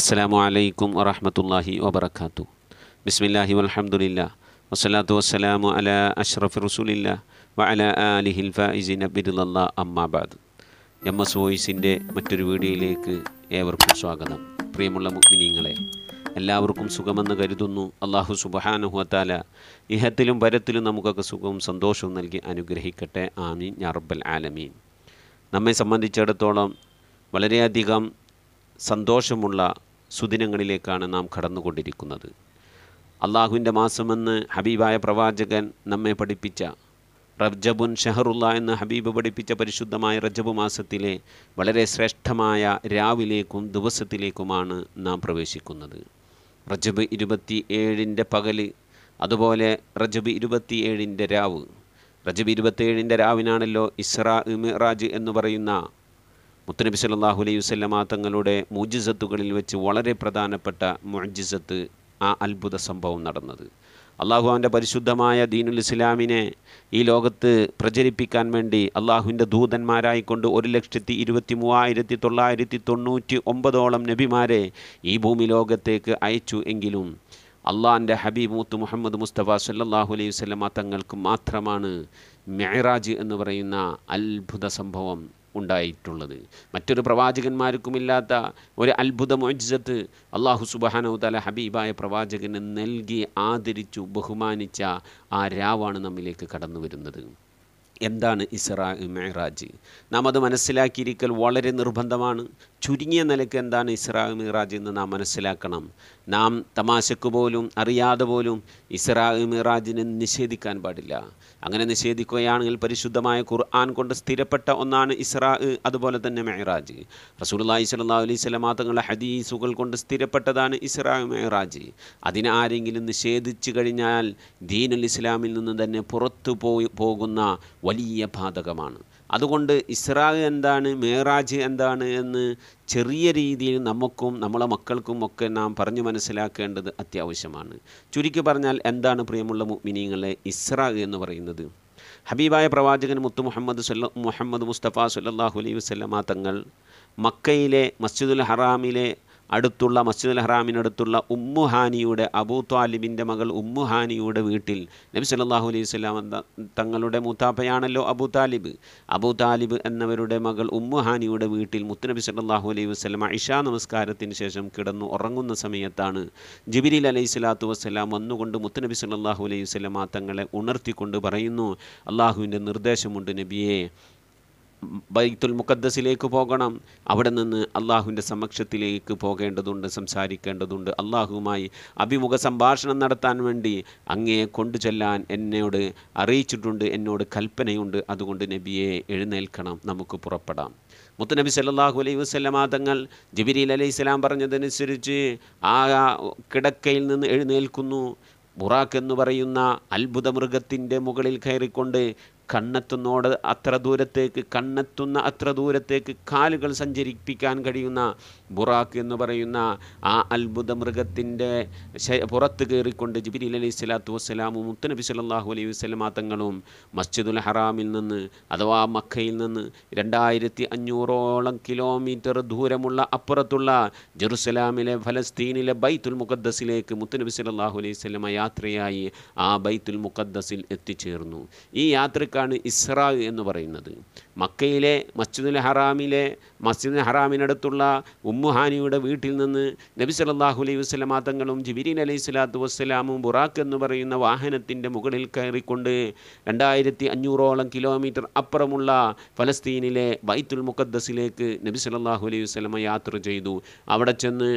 അസ്സലാമു അലൈക്കും വറഹമത്തല്ലാഹി വബർക്കാത്തു ബിസ്മില്ലാഹി വലഹമുല്ല വസ്സലാത്തു വസ്സലാമു അല അഷ്റഫ് റസൂലില്ല വ അലി അലിഹിൽ ഫൈസിൻ അമ്മാബാദ് എം എസ് വോയിസിൻ്റെ മറ്റൊരു വീഡിയോയിലേക്ക് ഏവർക്കും സ്വാഗതം പ്രിയമുള്ള മുഗ്നിങ്ങളെ എല്ലാവർക്കും സുഖമെന്ന് കരുതുന്നു അള്ളാഹു സുബഹാനുഹത്താല ഇഹത്തിലും വരത്തിലും നമുക്കൊക്കെ സുഖവും സന്തോഷവും നൽകി അനുഗ്രഹിക്കട്ടെ ആമീൻ ഞാറബൽ ആലമീൻ നമ്മെ സംബന്ധിച്ചിടത്തോളം വളരെയധികം സന്തോഷമുള്ള സുദിനങ്ങളിലേക്കാണ് നാം കടന്നുകൊണ്ടിരിക്കുന്നത് അള്ളാഹുവിൻ്റെ മാസമെന്ന് ഹബീബായ പ്രവാചകൻ നമ്മെ പഠിപ്പിച്ച റബ്ജബുൻ ഷെഹറുള്ള എന്ന് ഹബീബ് പഠിപ്പിച്ച പരിശുദ്ധമായ റജബ് മാസത്തിലെ വളരെ ശ്രേഷ്ഠമായ രാവിലേക്കും ദിവസത്തിലേക്കുമാണ് നാം പ്രവേശിക്കുന്നത് റജബ് ഇരുപത്തി ഏഴിൻ്റെ പകല് അതുപോലെ റജബ് ഇരുപത്തി ഏഴിൻ്റെ രാവ് റജബ് ഇരുപത്തിയേഴിൻ്റെ രാവിനാണല്ലോ ഇസ്ര ഇമിറാജ് എന്ന് പറയുന്ന മുത്തനബി സല്ലാഹു അലൈഹി വസ്ലമ തങ്ങളുടെ മൂജിസത്തുകളിൽ വെച്ച് വളരെ പ്രധാനപ്പെട്ട മുജിസത്ത് ആ അത്ഭുത സംഭവം നടന്നത് അവൻ്റെ പരിശുദ്ധമായ ദീനുൽ ഇസ്ലാമിനെ ഈ ലോകത്ത് പ്രചരിപ്പിക്കാൻ വേണ്ടി അള്ളാഹുവിൻ്റെ ദൂതന്മാരായിക്കൊണ്ട് ഒരു ലക്ഷത്തി ഇരുപത്തി മൂവായിരത്തി തൊള്ളായിരത്തി തൊണ്ണൂറ്റി ഒമ്പതോളം നബിമാരെ ഈ ഭൂമി ലോകത്തേക്ക് അയച്ചു എങ്കിലും അള്ളാഹിൻ്റെ ഹബീബ് മുത്ത് മുഹമ്മദ് മുസ്തഫ സല്ലാഹു അലൈഹി വസ്ലമ തങ്ങൾക്ക് മാത്രമാണ് മെഹറാജ് എന്ന് പറയുന്ന അത്ഭുത സംഭവം ഉണ്ടായിട്ടുള്ളത് മറ്റൊരു പ്രവാചകന്മാർക്കുമില്ലാത്ത ഒരു അത്ഭുത മൊജ്ജത്ത് അള്ളാഹു സുബാനോ തല ഹബീബായ പ്രവാചകന് നൽകി ആദരിച്ചു ബഹുമാനിച്ച ആ രാവാണ് നമ്മിലേക്ക് കടന്നു വരുന്നത് എന്താണ് ഇസ്രാ മെഹ്റാജ് നാം അത് മനസ്സിലാക്കിയിരിക്കൽ വളരെ നിർബന്ധമാണ് ചുരുങ്ങിയ നിലയ്ക്ക് എന്താണ് ഇസ്രാ മിറാജ് എന്ന് നാം മനസ്സിലാക്കണം നാം തമാശക്ക് പോലും അറിയാതെ പോലും ഇസ്രാ മിറാജിനെ നിഷേധിക്കാൻ പാടില്ല അങ്ങനെ നിഷേധിക്കുകയാണെങ്കിൽ പരിശുദ്ധമായ ഖുർആൻ കൊണ്ട് സ്ഥിരപ്പെട്ട ഒന്നാണ് ഇസ്രാ അതുപോലെ തന്നെ മെഹറാജ് റസൂലുല്ലാഹി സ്വല്ലാ അലൈഹി സ്വലമാ തങ്ങളുടെ ഹദീസുകൾ കൊണ്ട് സ്ഥിരപ്പെട്ടതാണ് ഇസ്രാ മെഹ്റാജ് അതിനെ ആരെങ്കിലും നിഷേധിച്ചു കഴിഞ്ഞാൽ ദീനുൽ ഇസ്ലാമിൽ നിന്ന് തന്നെ പുറത്തു പോയി പോകുന്ന വലിയ ബാധകമാണ് അതുകൊണ്ട് ഇസ്രാ എന്താണ് മേറാജ് എന്താണ് എന്ന് ചെറിയ രീതിയിൽ നമുക്കും നമ്മളെ മക്കൾക്കും ഒക്കെ നാം പറഞ്ഞു മനസ്സിലാക്കേണ്ടത് അത്യാവശ്യമാണ് ചുരുക്കി പറഞ്ഞാൽ എന്താണ് പ്രിയമുള്ള മിനിങ്ങളെ ഇസ്രാ എന്ന് പറയുന്നത് ഹബീബായ പ്രവാചകൻ മുത്തു മുഹമ്മദ് സല്ല മുഹമ്മദ് മുസ്തഫ സല്ലാഹു അലൈഹി വസ്ലമാ തങ്ങൾ മക്കയിലെ മസ്ജിദുൽ ഹറാമിലെ അടുത്തുള്ള മസ്ജിദുൽ ഹറാമിനടുത്തുള്ള ഉമ്മുഹാനിയുടെ അബൂ ത്വാലിബിൻ്റെ മകൾ ഉമ്മുഹാനിയുടെ വീട്ടിൽ നബി സല്ലാഹു അലൈഹി സ്വലാം തങ്ങളുടെ മുത്താപ്പയാണല്ലോ അബൂ താലിബ് അബൂ താലിബ് എന്നവരുടെ മകൾ ഉമ്മുഹാനിയുടെ വീട്ടിൽ മുത്തുനബി സല്ലാഹു അലൈഹി വസ്ലം ഇഷാ നമസ്കാരത്തിന് ശേഷം കിടന്നു ഉറങ്ങുന്ന സമയത്താണ് ജിബിരിൽ അലൈഹി സ്വലാത്തു വസ്സലാം വന്നുകൊണ്ട് മുത്തുനബി സല്ലാഹു അലൈഹി വസ്ലമ തങ്ങളെ ഉണർത്തിക്കൊണ്ട് പറയുന്നു അള്ളാഹുവിൻ്റെ നിർദ്ദേശമുണ്ട് നബിയെ ബൈത്തുൽ മുക്കദ്സിലേക്ക് പോകണം അവിടെ നിന്ന് അള്ളാഹുവിൻ്റെ സമക്ഷത്തിലേക്ക് പോകേണ്ടതുണ്ട് സംസാരിക്കേണ്ടതുണ്ട് അള്ളാഹുവുമായി അഭിമുഖ സംഭാഷണം നടത്താൻ വേണ്ടി അങ്ങയെ കൊണ്ടു ചെല്ലാൻ എന്നോട് അറിയിച്ചിട്ടുണ്ട് എന്നോട് കൽപ്പനയുണ്ട് അതുകൊണ്ട് നബിയെ എഴുന്നേൽക്കണം നമുക്ക് പുറപ്പെടാം മുത്തനബി സല്ലാഹു അലൈഹി വസ്ലമാ തങ്ങൾ ജബിരിൽ അലൈഹി സ്വലാം പറഞ്ഞതനുസരിച്ച് ആ കിടക്കയിൽ നിന്ന് എഴുന്നേൽക്കുന്നു ബുറാഖ് എന്ന് പറയുന്ന അത്ഭുത മൃഗത്തിൻ്റെ മുകളിൽ കയറിക്കൊണ്ട് കണ്ണെത്തുന്നോട് അത്ര ദൂരത്തേക്ക് കണ്ണെത്തുന്ന അത്ര ദൂരത്തേക്ക് കാലുകൾ സഞ്ചരിപ്പിക്കാൻ കഴിയുന്ന ബുറാക്ക് എന്ന് പറയുന്ന ആ അത്ഭുത മൃഗത്തിൻ്റെ പുറത്ത് കയറിക്കൊണ്ട് ജിബിരി അലൈഹി സ്വലാത്തു വസ്സലാമും മുത്തനബി സലാഹു അലൈഹി വസ്ലമാ തങ്ങളും മസ്ജിദുൽ ഹറാമിൽ നിന്ന് അഥവാ മക്കയിൽ നിന്ന് രണ്ടായിരത്തി അഞ്ഞൂറോളം കിലോമീറ്റർ ദൂരമുള്ള അപ്പുറത്തുള്ള ജെറുസലാമിലെ ഫലസ്തീനിലെ ബൈത്തുൽ മുഖദ്ദസിലേക്ക് മുത്തനബി സലാഹു അലൈഹി വസ്ലമ യാത്രയായി ആ ബൈത്തുൽ മുഖദ്ദസിൽ എത്തിച്ചേർന്നു ഈ യാത്രക്ക വാക്കാണ് ഇസ്ര എന്ന് പറയുന്നത് മക്കയിലെ മസ്ജിദുൽ ഹറാമിലെ മസ്ജിദ് ഹറാമിനടുത്തുള്ള ഉമ്മുഹാനിയുടെ വീട്ടിൽ നിന്ന് നബി സല്ലാഹു അലൈഹി വസ്ലമാ തങ്ങളും ജിബ്രീൽ അലൈഹി സ്വലാത്തു വസ്സലാമും ബുറാഖ് എന്ന് പറയുന്ന വാഹനത്തിൻ്റെ മുകളിൽ കയറിക്കൊണ്ട് രണ്ടായിരത്തി അഞ്ഞൂറോളം കിലോമീറ്റർ അപ്പുറമുള്ള ഫലസ്തീനിലെ ബൈത്തുൽ മുഖദ്ദസിലേക്ക് നബി സല്ലാഹു അലൈഹി വസ്ലമ യാത്ര ചെയ്തു അവിടെ ചെന്ന്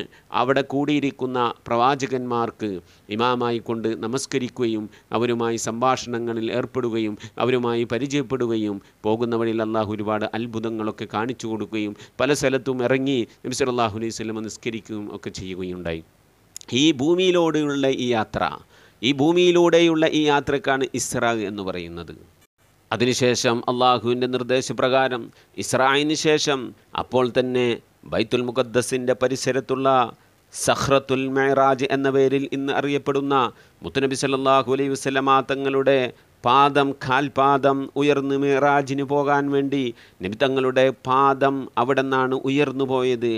അവിടെ കൂടിയിരിക്കുന്ന പ്രവാചകന്മാർക്ക് ഇമാമായി കൊണ്ട് നമസ്കരിക്കുകയും അവരുമായി സംഭാഷണങ്ങളിൽ ഏർപ്പെടുകയും അവരുമായി പരിചയപ്പെടുകയും പോകുന്ന വഴിയിൽ അള്ളാഹു ഒരുപാട് അത്ഭുതങ്ങളൊക്കെ കാണിച്ചു കൊടുക്കുകയും പല സ്ഥലത്തും ഇറങ്ങി നബി അള്ളാഹു അലൈഹി സ്വലമ നിസ്കരിക്കുകയും ഒക്കെ ചെയ്യുകയുണ്ടായി ഈ ഭൂമിയിലൂടെയുള്ള ഈ യാത്ര ഈ ഭൂമിയിലൂടെയുള്ള ഈ യാത്രക്കാണ് ഇസ്ര എന്ന് പറയുന്നത് അതിനുശേഷം അള്ളാഹുവിൻ്റെ നിർദ്ദേശപ്രകാരം ഇസ്രായിന് ശേഷം അപ്പോൾ തന്നെ ബൈത്തുൽ മുഖദ്ദസിൻ്റെ പരിസരത്തുള്ള സഹ്റത്തുൽ മെഹ്റാജ് എന്ന പേരിൽ ഇന്ന് അറിയപ്പെടുന്ന മുത്തുനബി സല്ലാഹു അലൈഹി വസ്ലമാ തങ്ങളുടെ പാദം കാൽപാദം ഉയർന്നു മിറാജിന് പോകാൻ വേണ്ടി നിമിത്തങ്ങളുടെ പാദം അവിടെ നിന്നാണ് ഉയർന്നു പോയത്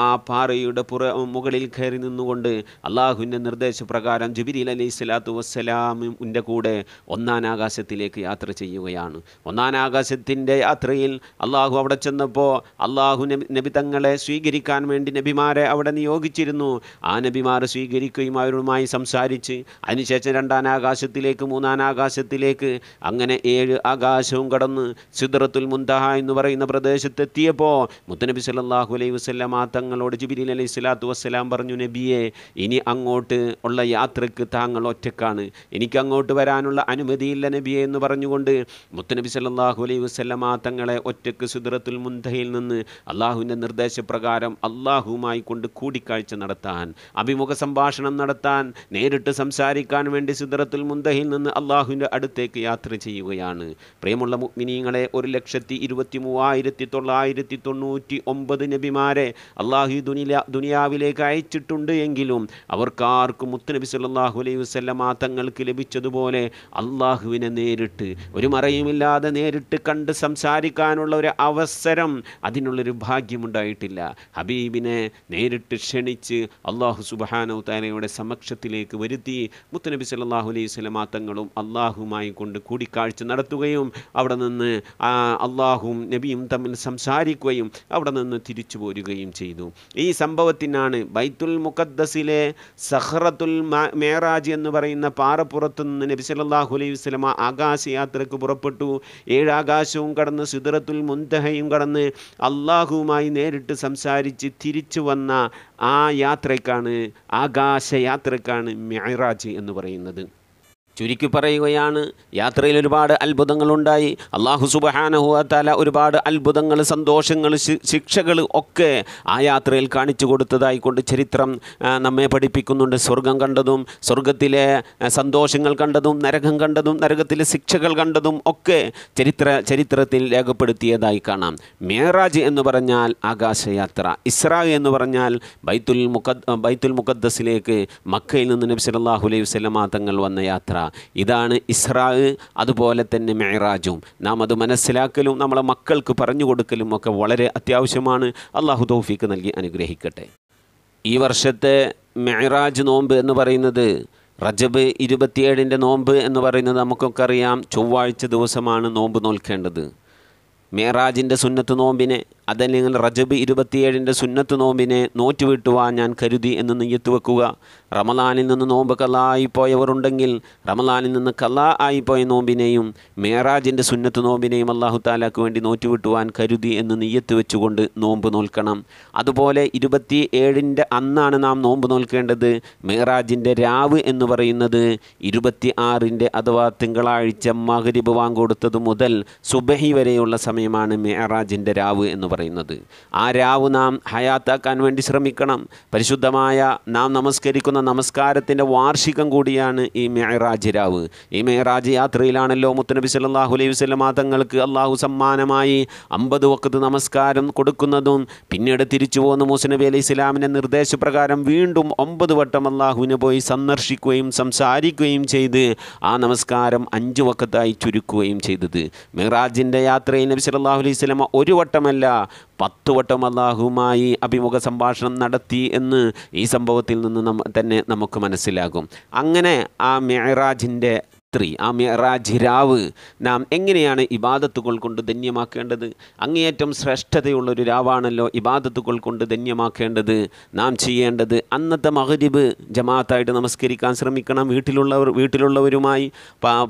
ആ പാറയുടെ പുറ മുകളിൽ കയറി നിന്നുകൊണ്ട് അള്ളാഹുവിൻ്റെ നിർദ്ദേശപ്രകാരം ജുബിരി അലൈഹി സ്വലാത്തു വസ്സലാമിൻ്റെ കൂടെ ഒന്നാം ആകാശത്തിലേക്ക് യാത്ര ചെയ്യുകയാണ് ഒന്നാം ആകാശത്തിൻ്റെ യാത്രയിൽ അള്ളാഹു അവിടെ ചെന്നപ്പോൾ അള്ളാഹു നബിതങ്ങളെ സ്വീകരിക്കാൻ വേണ്ടി നബിമാരെ അവിടെ നിയോഗിച്ചിരുന്നു ആ നബിമാരെ സ്വീകരിക്കുകയും അവരുമായി സംസാരിച്ച് അതിനുശേഷം രണ്ടാം ആകാശത്തിലേക്ക് മൂന്നാം ആകാശത്തിലേക്ക് അടുത്തേക്ക് അങ്ങനെ ഏഴ് ആകാശവും കടന്ന് സിദ്രത്തുൽ മുന്തഹ എന്ന് പറയുന്ന പ്രദേശത്തെത്തിയപ്പോൾ മുത്തനബി സല്ലാഹു അലൈഹി വസ്ലാം ആ തങ്ങളോട് ജിബിലി അലൈഹി സ്വലാത്തു വസ്സലാം പറഞ്ഞു നബിയെ ഇനി അങ്ങോട്ട് ഉള്ള യാത്രക്ക് താങ്കൾ ഒറ്റക്കാണ് എനിക്ക് അങ്ങോട്ട് വരാനുള്ള അനുമതിയില്ല നബിയെ എന്ന് പറഞ്ഞുകൊണ്ട് മുത്തനബി സല്ലാഹു അലൈഹി വസ്ലാം ആ തങ്ങളെ ഒറ്റക്ക് സിദ്രത്തുൽ മുന്തഹയിൽ നിന്ന് അള്ളാഹുവിൻ്റെ നിർദ്ദേശപ്രകാരം അള്ളാഹുവുമായി കൊണ്ട് കൂടിക്കാഴ്ച നടത്താൻ അഭിമുഖ സംഭാഷണം നടത്താൻ നേരിട്ട് സംസാരിക്കാൻ വേണ്ടി സിദ്രത്തുൽ മുന്തഹയിൽ നിന്ന് അള്ളാഹുവിൻ്റെ അടുത്ത് സ്ഥലത്തേക്ക് യാത്ര ചെയ്യുകയാണ് പ്രിയമുള്ള മുഗ്മിനീങ്ങളെ ഒരു ലക്ഷത്തി ഇരുപത്തി മൂവായിരത്തി തൊള്ളായിരത്തി തൊണ്ണൂറ്റി ഒമ്പത് നബിമാരെ അള്ളാഹു ദുനിയാവിലേക്ക് അയച്ചിട്ടുണ്ട് എങ്കിലും അവർക്കാർക്കും മുത്തനബി സല്ലാഹു അലൈഹി വസ്ലമാ തങ്ങൾക്ക് ലഭിച്ചതുപോലെ അള്ളാഹുവിനെ നേരിട്ട് ഒരു മറയുമില്ലാതെ നേരിട്ട് കണ്ട് സംസാരിക്കാനുള്ള ഒരു അവസരം അതിനുള്ളൊരു ഭാഗ്യമുണ്ടായിട്ടില്ല ഹബീബിനെ നേരിട്ട് ക്ഷണിച്ച് അള്ളാഹു സുബാനോ തലയുടെ സമക്ഷത്തിലേക്ക് വരുത്തി മുത്തനബി സല്ലാഹു അലൈഹി വസ്ലമാ തങ്ങളും അള്ളാഹുമായി കൊണ്ട് കൂടിക്കാഴ്ച നടത്തുകയും അവിടെ നിന്ന് അള്ളാഹും നബിയും തമ്മിൽ സംസാരിക്കുകയും അവിടെ നിന്ന് തിരിച്ചു പോരുകയും ചെയ്തു ഈ സംഭവത്തിനാണ് ബൈത്തുൽ മുഖദ്ദസിലെ സഹ്റത്തുൽ മേറാജ് എന്ന് പറയുന്ന പാറപ്പുറത്ത് നിന്ന് നബി സല്ലാഹു അലൈഹി വസ്ലമ ആകാശയാത്രയ്ക്ക് പുറപ്പെട്ടു ഏഴ് ആകാശവും കടന്ന് സിദറത്തുൽ മുന്തഹയും കടന്ന് അള്ളാഹുവുമായി നേരിട്ട് സംസാരിച്ച് തിരിച്ചു വന്ന ആ യാത്രയ്ക്കാണ് ആകാശയാത്രയ്ക്കാണ് മെഹറാജ് എന്ന് പറയുന്നത് ചുരുക്കി പറയുകയാണ് യാത്രയിൽ ഒരുപാട് അത്ഭുതങ്ങളുണ്ടായി അള്ളാഹു സുബഹാനഹുഅത്താല ഒരുപാട് അത്ഭുതങ്ങൾ സന്തോഷങ്ങൾ ശിക്ഷകൾ ഒക്കെ ആ യാത്രയിൽ കാണിച്ചു കൊടുത്തതായി കൊണ്ട് ചരിത്രം നമ്മെ പഠിപ്പിക്കുന്നുണ്ട് സ്വർഗം കണ്ടതും സ്വർഗത്തിലെ സന്തോഷങ്ങൾ കണ്ടതും നരകം കണ്ടതും നരകത്തിലെ ശിക്ഷകൾ കണ്ടതും ഒക്കെ ചരിത്ര ചരിത്രത്തിൽ രേഖപ്പെടുത്തിയതായി കാണാം മേറാജ് എന്ന് പറഞ്ഞാൽ ആകാശയാത്ര ഇസ്രാ എന്ന് പറഞ്ഞാൽ ബൈത്തുൽ മുഖദ് ബൈത്തുൽ മുഖദ്ദസിലേക്ക് മക്കയിൽ നിന്ന് നബ്സലാഹുലൈ അലൈഹി വസ്ലമാ തങ്ങൾ വന്ന യാത്ര ഇതാണ് ഇസ്രാ അതുപോലെ തന്നെ മെഹ്റാജും നാം അത് മനസ്സിലാക്കലും നമ്മളെ മക്കൾക്ക് പറഞ്ഞു കൊടുക്കലും ഒക്കെ വളരെ അത്യാവശ്യമാണ് അള്ളാഹു തൗഫീക്ക് നൽകി അനുഗ്രഹിക്കട്ടെ ഈ വർഷത്തെ മെഹ്റാജ് നോമ്പ് എന്ന് പറയുന്നത് റജബ് ഇരുപത്തിയേഴിൻ്റെ നോമ്പ് എന്ന് പറയുന്നത് നമുക്കൊക്കെ അറിയാം ചൊവ്വാഴ്ച ദിവസമാണ് നോമ്പ് നോൽക്കേണ്ടത് മെഹ്റാജിൻ്റെ സുന്നത്ത് നോമ്പിനെ അതല്ലെങ്കിൽ റജബ് ഇരുപത്തിയേഴിൻ്റെ സുന്നത്ത് നോമ്പിനെ നോറ്റ് വീട്ടുവാൻ ഞാൻ കരുതി എന്ന് നെയ്യത്ത് വെക്കുക റമലാനിൽ നിന്ന് നോമ്പ് ഉണ്ടെങ്കിൽ റമലാനിൽ നിന്ന് കലാ ആയിപ്പോയ നോമ്പിനെയും മേറാജിൻ്റെ സുന്നത്ത് നോമ്പിനെയും അള്ളാഹു താലാക്ക് വേണ്ടി നോറ്റ് വീട്ടുവാൻ കരുതി എന്ന് നെയ്യത്ത് വെച്ചുകൊണ്ട് നോമ്പ് നോൽക്കണം അതുപോലെ ഇരുപത്തി ഏഴിൻ്റെ അന്നാണ് നാം നോമ്പ് നോൽക്കേണ്ടത് മേറാജിൻ്റെ രാവ് എന്ന് പറയുന്നത് ഇരുപത്തി ആറിൻ്റെ അഥവാ തിങ്കളാഴ്ച മഹരിബ് വാങ്ങൊടുത്തത് മുതൽ സുബഹി വരെയുള്ള സമയമാണ് മേറാജിൻ്റെ രാവ് എന്ന് പറയുന്നത് പറയുന്നത് ആ രാവ് നാം ഹയാത്താക്കാൻ വേണ്ടി ശ്രമിക്കണം പരിശുദ്ധമായ നാം നമസ്കരിക്കുന്ന നമസ്കാരത്തിൻ്റെ വാർഷികം കൂടിയാണ് ഈ മെഹറാജ് രാവ് ഈ മെഹറാജ് യാത്രയിലാണല്ലോ മുത്തനബി സല്ലാഹു അലൈഹി വസ്ലമാ തങ്ങൾക്ക് അള്ളാഹു സമ്മാനമായി അമ്പത് വക്കത്ത് നമസ്കാരം കൊടുക്കുന്നതും പിന്നീട് തിരിച്ചു പോകുന്ന മുസ്നബി അലൈഹി ഇസ്ലാമിൻ്റെ നിർദ്ദേശപ്രകാരം വീണ്ടും ഒമ്പത് വട്ടം അള്ളാഹുവിനെ പോയി സന്ദർശിക്കുകയും സംസാരിക്കുകയും ചെയ്ത് ആ നമസ്കാരം അഞ്ച് വക്കത്തായി ചുരുക്കുകയും ചെയ്തത് മെഹ്റാജിൻ്റെ യാത്രയിൽ നബി സല്ലാഹു അലൈഹി സ്വലമ ഒരു വട്ടമല്ല പത്തുവട്ടം വട്ടം അള്ളാഹുമായി അഭിമുഖ സംഭാഷണം നടത്തി എന്ന് ഈ സംഭവത്തിൽ നിന്ന് തന്നെ നമുക്ക് മനസ്സിലാകും അങ്ങനെ ആ മെഹറാജിൻ്റെ രാത്രി ആ മെറാജ് രാവ് നാം എങ്ങനെയാണ് ഇബാദത്തുകൾ കൊണ്ട് ധന്യമാക്കേണ്ടത് അങ്ങേയറ്റം ശ്രേഷ്ഠതയുള്ളൊരു രാവാണല്ലോ ഇബാദത്തുകൾ കൊണ്ട് ധന്യമാക്കേണ്ടത് നാം ചെയ്യേണ്ടത് അന്നത്തെ മഹരിബ് ജമാഅത്തായിട്ട് നമസ്കരിക്കാൻ ശ്രമിക്കണം വീട്ടിലുള്ളവർ വീട്ടിലുള്ളവരുമായി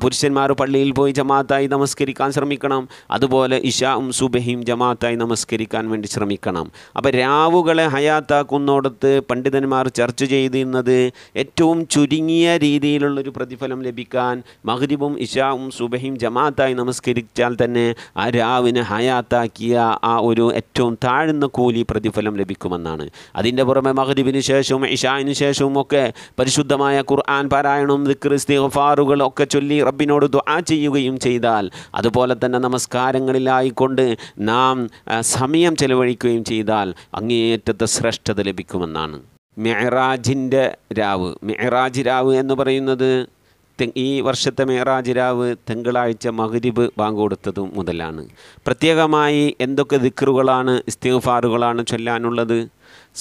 പുരുഷന്മാർ പള്ളിയിൽ പോയി ജമാഅത്തായി നമസ്കരിക്കാൻ ശ്രമിക്കണം അതുപോലെ ഇഷാവും സുബഹിം ജമാഅത്തായി നമസ്കരിക്കാൻ വേണ്ടി ശ്രമിക്കണം അപ്പോൾ രാവുകളെ ഹയാത്താക്കുന്നോടത്ത് പണ്ഡിതന്മാർ ചർച്ച ചെയ്തിരുന്നത് ഏറ്റവും ചുരുങ്ങിയ രീതിയിലുള്ളൊരു പ്രതിഫലം ലഭിക്കാൻ മഹ്രിബും ഇഷാവും സുബഹിയും ജമാഅത്തായി നമസ്കരിച്ചാൽ തന്നെ ആ രാവിനെ ഹയാത്താക്കിയ ആ ഒരു ഏറ്റവും താഴ്ന്ന കൂലി പ്രതിഫലം ലഭിക്കുമെന്നാണ് അതിൻ്റെ പുറമെ മഹ്രിബിന് ശേഷവും ഇഷാവിന് ശേഷവും ഒക്കെ പരിശുദ്ധമായ ഖുർആൻ പാരായണവും ക്രിസ്തി ഗഫാറുകൾ ഒക്കെ ചൊല്ലി റബ്ബിനോട് ദുആ ചെയ്യുകയും ചെയ്താൽ അതുപോലെ തന്നെ നമസ്കാരങ്ങളിലായിക്കൊണ്ട് നാം സമയം ചെലവഴിക്കുകയും ചെയ്താൽ അങ്ങേയറ്റത്തെ ശ്രേഷ്ഠത ലഭിക്കുമെന്നാണ് മെഹറാജിൻ്റെ രാവ് മെഹറാജ് രാവ് എന്ന് പറയുന്നത് ഈ വർഷത്തെ മേറാജിരാവ് തിങ്കളാഴ്ച മഹരിബ് ബാങ്ക് കൊടുത്തതും മുതലാണ് പ്രത്യേകമായി എന്തൊക്കെ ദിക്കറുകളാണ് ഇസ്തിഫാറുകളാണ് ചൊല്ലാനുള്ളത്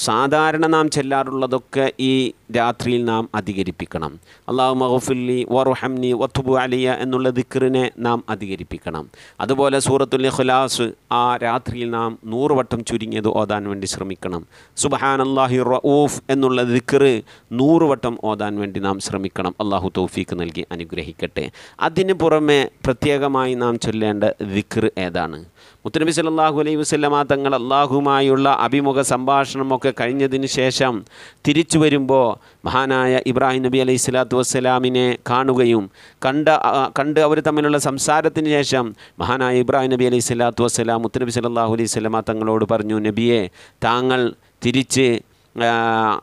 സാധാരണ നാം ചെല്ലാറുള്ളതൊക്കെ ഈ രാത്രിയിൽ നാം അധികരിപ്പിക്കണം അള്ളാഹു മഹഫുല്ലി വറുഹംനി വത്തുബു അലിയ എന്നുള്ള ദിക്റിനെ നാം അധികരിപ്പിക്കണം അതുപോലെ സൂറത്തുൽ ഖുലാസ് ആ രാത്രിയിൽ നാം നൂറ് വട്ടം ചുരുങ്ങിയത് ഓതാൻ വേണ്ടി ശ്രമിക്കണം സുബഹാൻ അള്ളാഹി റഊഫ് എന്നുള്ള ദിക്റ് നൂറ് വട്ടം ഓതാൻ വേണ്ടി നാം ശ്രമിക്കണം അള്ളാഹു തൗഫീക്ക് നൽകി അനുഗ്രഹിക്കട്ടെ അതിന് പുറമെ പ്രത്യേകമായി നാം ചൊല്ലേണ്ട ദിക്റ് ഏതാണ് മുത്തനബി സല്ലാഹു അലൈഹി വസ്ലമാ തങ്ങൾ അള്ളാഹുമായുള്ള അഭിമുഖ സംഭാഷണം പരീക്ഷണമൊക്കെ കഴിഞ്ഞതിന് ശേഷം തിരിച്ചു വരുമ്പോൾ മഹാനായ ഇബ്രാഹിം നബി അലൈഹി സ്വലാത്തു വസ്സലാമിനെ കാണുകയും കണ്ട കണ്ട് അവർ തമ്മിലുള്ള സംസാരത്തിന് ശേഷം മഹാനായ ഇബ്രാഹിം നബി അലൈഹി സ്വലാത്തു വസ്സലാം മുത്തനബി സലാഹു അലൈഹി സ്വലാമ തങ്ങളോട് പറഞ്ഞു നബിയെ താങ്കൾ തിരിച്ച്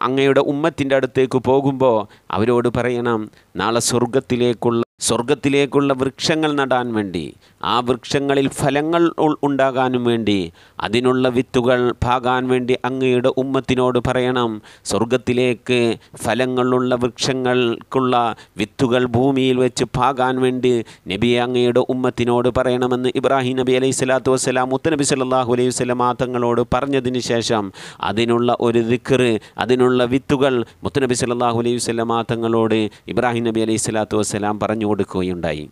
അങ്ങയുടെ ഉമ്മത്തിൻ്റെ അടുത്തേക്ക് പോകുമ്പോൾ അവരോട് പറയണം നാളെ സ്വർഗത്തിലേക്കുള്ള സ്വർഗത്തിലേക്കുള്ള വൃക്ഷങ്ങൾ നടാൻ വേണ്ടി ആ വൃക്ഷങ്ങളിൽ ഫലങ്ങൾ ഉണ്ടാകാനും വേണ്ടി അതിനുള്ള വിത്തുകൾ പാകാൻ വേണ്ടി അങ്ങയുടെ ഉമ്മത്തിനോട് പറയണം സ്വർഗത്തിലേക്ക് ഫലങ്ങളുള്ള വൃക്ഷങ്ങൾക്കുള്ള വിത്തുകൾ ഭൂമിയിൽ വെച്ച് പാകാൻ വേണ്ടി നബി അങ്ങയുടെ ഉമ്മത്തിനോട് പറയണമെന്ന് ഇബ്രാഹിം നബി അലൈഹി സ്വലാത്തു വസ്സലാം മുത്തനബി സല്ലാഹു അലൈഹി വസ്ലാം തങ്ങളോട് പറഞ്ഞതിന് ശേഷം അതിനുള്ള ഒരു ദിക്കറ് അതിനുള്ള വിത്തുകൾ മുത്തനബി സല്ലാഹു അലൈഹി വസ്ലാം തങ്ങളോട് ഇബ്രാഹിം നബി അലൈഹി സ്വലാത്തു വസ്സലാം പറഞ്ഞു കൊടുക്കുകയുണ്ടായി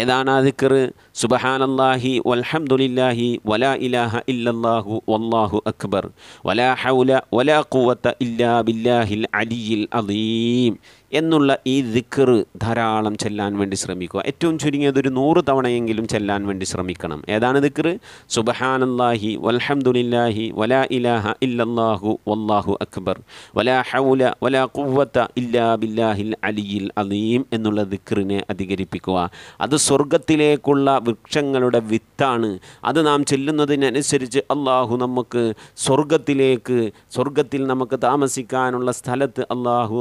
ഏതാണ് ദിക്കർ സുബഹാനല്ലാഹി വൽഹംദുലില്ലാഹി വലാ ഇലാഹ ഇല്ലല്ലാഹു വല്ലാഹു അക്ബർ വലാ ഹൗല വലാ ഖുവത്ത ഇല്ലാ ബില്ലാഹിൽ അലിയിൽ അദീം എന്നുള്ള ഈ ദിക്കർ ധാരാളം ചെല്ലാൻ വേണ്ടി ശ്രമിക്കുക ഏറ്റവും ചുരുങ്ങിയത് ഒരു നൂറ് തവണയെങ്കിലും ചെല്ലാൻ വേണ്ടി ശ്രമിക്കണം ഏതാണ് ദിക്കർ സുബഹാനല്ലാഹി വൽഹംദുലില്ലാഹി വലാ ഇലാഹ ഇല്ലല്ലാഹു വല്ലാഹു അക്ബർ വലാ ഹൗല വലാ കുവത്ത ഇല്ലാ ബില്ലാഹിൽ അലിയിൽ അലീം എന്നുള്ള ദിക്കറിനെ അധികരിപ്പിക്കുക അത് സ്വർഗത്തിലേക്കുള്ള വൃക്ഷങ്ങളുടെ വിത്താണ് അത് നാം ചെല്ലുന്നതിനനുസരിച്ച് അള്ളാഹു നമുക്ക് സ്വർഗത്തിലേക്ക് സ്വർഗത്തിൽ നമുക്ക് താമസിക്കാനുള്ള സ്ഥലത്ത് അള്ളാഹു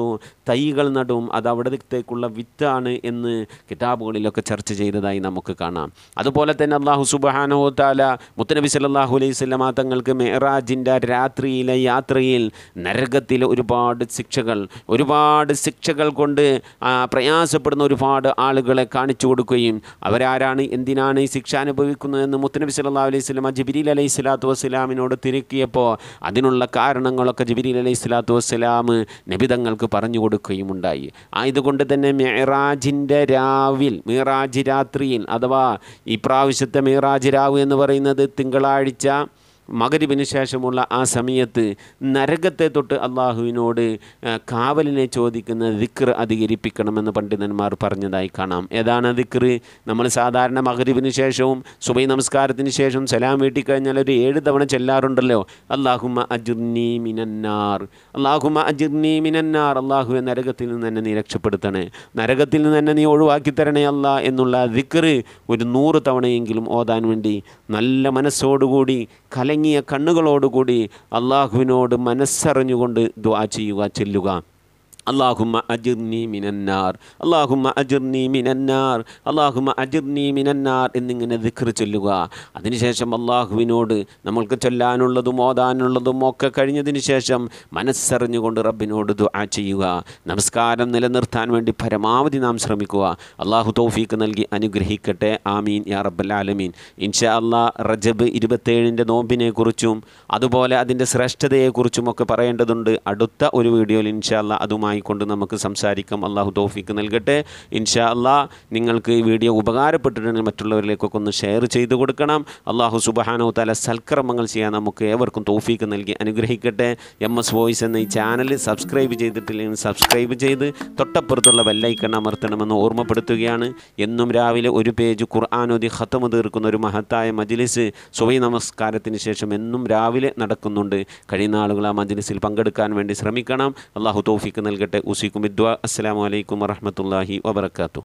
തൈകൾ നടും അത് അവിടത്തേക്കുള്ള വിത്താണ് എന്ന് കിതാബുകളിലൊക്കെ ചർച്ച ചെയ്തതായി നമുക്ക് കാണാം അതുപോലെ തന്നെ അള്ളാഹു സുബാനോ താല മുത്തനബി സല്ലാഹു അലൈഹി സ്വലമ തങ്ങൾക്ക് മെഹറാജിൻ്റെ രാത്രിയിലെ യാത്രയിൽ നരകത്തിലെ ഒരുപാട് ശിക്ഷകൾ ഒരുപാട് ശിക്ഷകൾ കൊണ്ട് പ്രയാസപ്പെടുന്ന ഒരുപാട് ആളുകളെ കാണിച്ചു കൊടുക്കുകയും അവരാരാണ് എന്തിനാണ് ഈ ശിക്ഷ അനുഭവിക്കുന്നതെന്ന് മുത്തനബി സല്ലാ അലൈഹി സ്വലമ ജബിരിൽ അലൈഹി സ്വലാത്തു വസ്സലാമിനോട് തിരക്കിയപ്പോൾ അതിനുള്ള കാരണങ്ങളൊക്കെ ജബിരിൽ അലൈഹി സ്വലാത്തു വസ്സലാം നബിതങ്ങൾക്ക് പറഞ്ഞു കൊടുക്കുകയും ഉണ്ടായി ആയതുകൊണ്ട് തന്നെ മെഹറാജിൻ്റെ രാവിൽ മീറാജ് രാത്രിയിൽ അഥവാ ഇപ്രാവശ്യത്തെ മീറാജ് രാവ് എന്ന് പറയുന്നത് തിങ്കളാഴ്ച മകരിവിന് ശേഷമുള്ള ആ സമയത്ത് നരകത്തെ തൊട്ട് അള്ളാഹുവിനോട് കാവലിനെ ചോദിക്കുന്ന ദിക്ർ അധികരിപ്പിക്കണമെന്ന് പണ്ഡിതന്മാർ പറഞ്ഞതായി കാണാം ഏതാണ് ദിക്ർ നമ്മൾ സാധാരണ മകരിവിന് ശേഷവും സുബൈ നമസ്കാരത്തിന് ശേഷം സലാം വീട്ടിക്കഴിഞ്ഞാൽ ഒരു ഏഴ് തവണ ചെല്ലാറുണ്ടല്ലോ അള്ളാഹുമ അജുർനി മിനന്നാർ അള്ളാഹുമ അജുർനി മിനന്നാർ അള്ളാഹു നരകത്തിൽ നിന്ന് തന്നെ നീ രക്ഷപ്പെടുത്തണേ നരകത്തിൽ നിന്ന് തന്നെ നീ ഒഴിവാക്കി തരണേ അല്ല എന്നുള്ള ദിക്ർ ഒരു നൂറ് തവണയെങ്കിലും ഓതാൻ വേണ്ടി നല്ല മനസ്സോടുകൂടി കല കീഴടങ്ങിയ കണ്ണുകളോടുകൂടി അള്ളാഹുവിനോട് മനസ്സറിഞ്ഞുകൊണ്ട് ദ്വാ ചെയ്യുക ചെല്ലുക അള്ളാഹുമ അജിർനി മിനന്നാർ അള്ളാഹുമ അജിർനി മിനന്നാർ അള്ളാഹുമ അജിർനി മിനന്നാർ എന്നിങ്ങനെ ദിക്ർ ചൊല്ലുക അതിനുശേഷം അള്ളാഹുവിനോട് നമ്മൾക്ക് ചൊല്ലാനുള്ളതും ഓതാനുള്ളതും ഒക്കെ കഴിഞ്ഞതിന് ശേഷം മനസ്സറിഞ്ഞുകൊണ്ട് റബ്ബിനോട് ദുആ ചെയ്യുക നമസ്കാരം നിലനിർത്താൻ വേണ്ടി പരമാവധി നാം ശ്രമിക്കുക അള്ളാഹു തൗഫീക്ക് നൽകി അനുഗ്രഹിക്കട്ടെ ആമീൻ യാ റബ്ബൽ ആലമീൻ ഇൻഷാ അള്ളാ റജബ് ഇരുപത്തേഴിൻ്റെ നോമ്പിനെക്കുറിച്ചും അതുപോലെ അതിൻ്റെ ഒക്കെ പറയേണ്ടതുണ്ട് അടുത്ത ഒരു വീഡിയോയിൽ ഇൻഷാ അള്ളാ അതുമായി കൊണ്ട് നമുക്ക് സംസാരിക്കാം അള്ളാഹു തോഫിക്ക് നൽകട്ടെ ഇൻഷാ അള്ളാ നിങ്ങൾക്ക് ഈ വീഡിയോ ഉപകാരപ്പെട്ടിട്ടുണ്ടെങ്കിൽ മറ്റുള്ളവരിലേക്കൊക്കെ ഒന്ന് ഷെയർ ചെയ്ത് കൊടുക്കണം അള്ളാഹു സുബഹാനോ തല സൽക്രമങ്ങൾ ചെയ്യാൻ നമുക്ക് ഏവർക്കും തോഫിക്ക് നൽകി അനുഗ്രഹിക്കട്ടെ എം എസ് വോയിസ് എന്ന ഈ ചാനൽ സബ്സ്ക്രൈബ് ചെയ്തിട്ടില്ലെങ്കിൽ സബ്സ്ക്രൈബ് ചെയ്ത് തൊട്ടപ്പുറത്തുള്ള വെല്ലൈക്കൺ അമർത്തണമെന്ന് ഓർമ്മപ്പെടുത്തുകയാണ് എന്നും രാവിലെ ഒരു പേജ് ഖുർആാനോദി ഹത്തമ തീർക്കുന്ന ഒരു മഹത്തായ മജ്ലിസ് സുവൈ നമസ്കാരത്തിന് ശേഷം എന്നും രാവിലെ നടക്കുന്നുണ്ട് കഴിയുന്ന ആളുകൾ ആ മജ്ലിസിൽ പങ്കെടുക്കാൻ വേണ്ടി ശ്രമിക്കണം അള്ളാഹു തോഫിക്ക് നൽകട്ടെ دعا السلام علیکم ورحمۃ اللہ وبرکاتہ